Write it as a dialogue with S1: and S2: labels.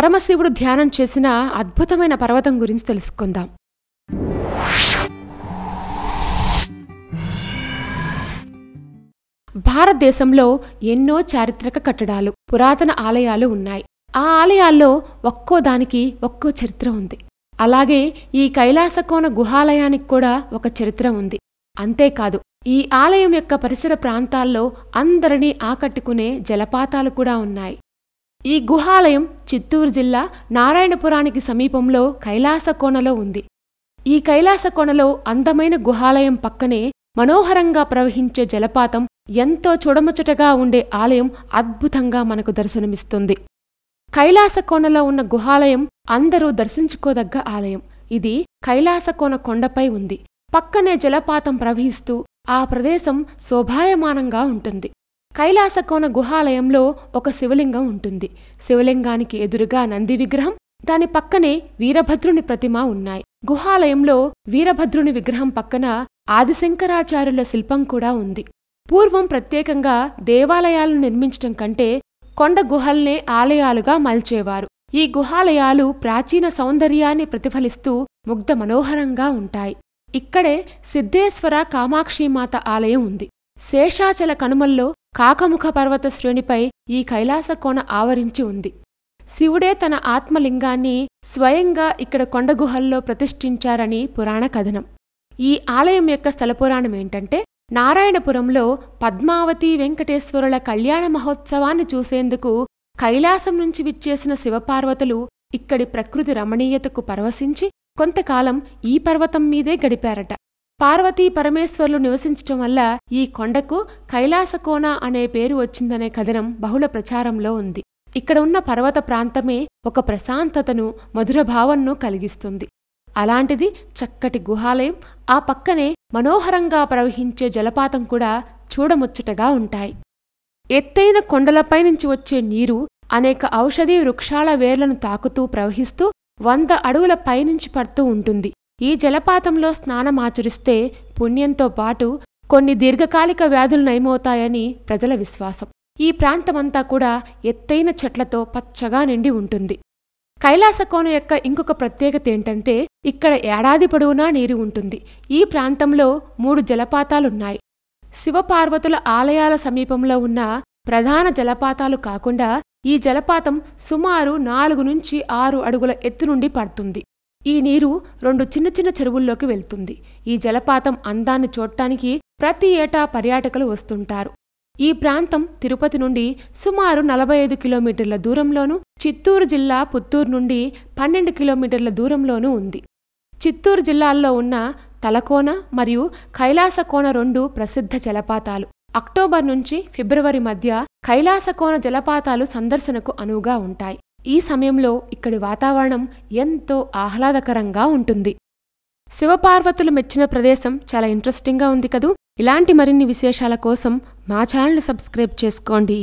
S1: పరమశివుడు ధ్యానం చేసిన అద్భుతమైన పర్వతం గురించి తెలుసుకుందాం భారతదేశంలో ఎన్నో చారిత్రక కట్టడాలు పురాతన ఆలయాలు ఉన్నాయి ఆ ఆలయాల్లో ఒక్కో దానికి ఒక్కో చరిత్ర ఉంది అలాగే ఈ కైలాసకోన గుహాలయానికి కూడా ఒక చరిత్ర ఉంది అంతేకాదు ఈ ఆలయం యొక్క పరిసర ప్రాంతాల్లో అందరినీ ఆకట్టుకునే జలపాతాలు కూడా ఉన్నాయి ఈ గుహాలయం చిత్తూరు జిల్లా నారాయణపురానికి సమీపంలో కైలాస కోనలో ఉంది ఈ కైలాస కోనలో అందమైన గుహాలయం పక్కనే మనోహరంగా ప్రవహించే జలపాతం ఎంతో చూడముచ్చటగా ఉండే ఆలయం అద్భుతంగా మనకు దర్శనమిస్తుంది కైలాసకోనలో ఉన్న గుహాలయం అందరూ దర్శించుకోదగ్గ ఆలయం ఇది కైలాసకోన కొండపై ఉంది పక్కనే జలపాతం ప్రవహిస్తూ ఆ ప్రదేశం శోభాయమానంగా ఉంటుంది కైలాసకోన గుహాలయంలో ఒక శివలింగం ఉంటుంది శివలింగానికి ఎదురుగా నంది విగ్రహం దాని పక్కనే వీరభద్రుని ప్రతిమ ఉన్నాయి గుహాలయంలో వీరభద్రుని విగ్రహం పక్కన ఆదిశంకరాచార్యుల శిల్పం కూడా ఉంది పూర్వం ప్రత్యేకంగా దేవాలయాలను నిర్మించటం కంటే కొండ గుహల్నే ఆలయాలుగా మలిచేవారు ఈ గుహాలయాలు ప్రాచీన సౌందర్యాన్ని ప్రతిఫలిస్తూ ముగ్ధ మనోహరంగా ఉంటాయి ఇక్కడే సిద్ధేశ్వర కామాక్షిమాత ఆలయం ఉంది శేషాచల కనుమల్లో కాకముఖ పర్వత శ్రేణిపై ఈ కైలాస కోణ ఆవరించి ఉంది శివుడే తన ఆత్మలింగాన్ని స్వయంగా ఇక్కడ కొండగుహల్లో ప్రతిష్ఠించారని పురాణ కథనం ఈ ఆలయం యొక్క స్థలపురాణం ఏంటంటే నారాయణపురంలో పద్మావతి వెంకటేశ్వరుల కళ్యాణ మహోత్సవాన్ని చూసేందుకు కైలాసం నుంచి విచ్చేసిన శివపార్వతులు ఇక్కడి ప్రకృతి రమణీయతకు పరవశించి కొంతకాలం ఈ పర్వతం మీదే గడిపారట పార్వతీ పరమేశ్వర్లు నివసించటం వల్ల ఈ కొండకు కైలాసకోన అనే పేరు వచ్చిందనే కథనం బహుళ ప్రచారంలో ఉంది ఇక్కడ ఉన్న పర్వత ప్రాంతమే ఒక ప్రశాంతతను మధుర భావంను కలిగిస్తుంది అలాంటిది చక్కటి గుహాలయం ఆ పక్కనే మనోహరంగా ప్రవహించే జలపాతం కూడా చూడముచ్చటగా ఉంటాయి ఎత్తైన కొండలపై నుంచి వచ్చే నీరు అనేక ఔషధీ వృక్షాల వేర్లను తాకుతూ ప్రవహిస్తూ వంద అడుగుల పైనుంచి పడుతూ ఉంటుంది ఈ జలపాతంలో స్నానమాచరిస్తే పుణ్యంతో పాటు కొన్ని దీర్ఘకాలిక వ్యాధులు నయమవుతాయని ప్రజల విశ్వాసం ఈ ప్రాంతమంతా కూడా ఎత్తైన చెట్లతో పచ్చగా నిండి ఉంటుంది కైలాసకోన యొక్క ఇంకొక ప్రత్యేకత ఏంటంటే ఇక్కడ ఏడాది పొడవునా నీరు ఉంటుంది ఈ ప్రాంతంలో మూడు జలపాతాలున్నాయి శివపార్వతుల ఆలయాల సమీపంలో ఉన్న ప్రధాన జలపాతాలు కాకుండా ఈ జలపాతం సుమారు నాలుగు నుంచి ఆరు అడుగుల ఎత్తు నుండి పడుతుంది ఈ నీరు రెండు చిన్న చిన్న చెరువుల్లోకి వెళ్తుంది ఈ జలపాతం అందాన్ని చూడటానికి ప్రతి ఏటా పర్యాటకులు వస్తుంటారు ఈ ప్రాంతం తిరుపతి నుండి సుమారు నలభై ఐదు కిలోమీటర్ల దూరంలోనూ చిత్తూరు జిల్లా పుత్తూరు నుండి పన్నెండు కిలోమీటర్ల దూరంలోనూ ఉంది చిత్తూరు జిల్లాల్లో ఉన్న తలకోన మరియు కైలాసకోన రెండు ప్రసిద్ధ జలపాతాలు అక్టోబర్ నుంచి ఫిబ్రవరి మధ్య కైలాసకోన జలపాతాలు సందర్శనకు అనువుగా ఉంటాయి ఈ సమయంలో ఇక్కడి వాతావరణం ఎంతో ఆహ్లాదకరంగా ఉంటుంది శివపార్వతులు మెచ్చిన ప్రదేశం చాలా ఇంట్రెస్టింగ్గా ఉంది కదూ ఇలాంటి మరిన్ని విశేషాల కోసం మా ఛానల్ సబ్స్క్రైబ్ చేసుకోండి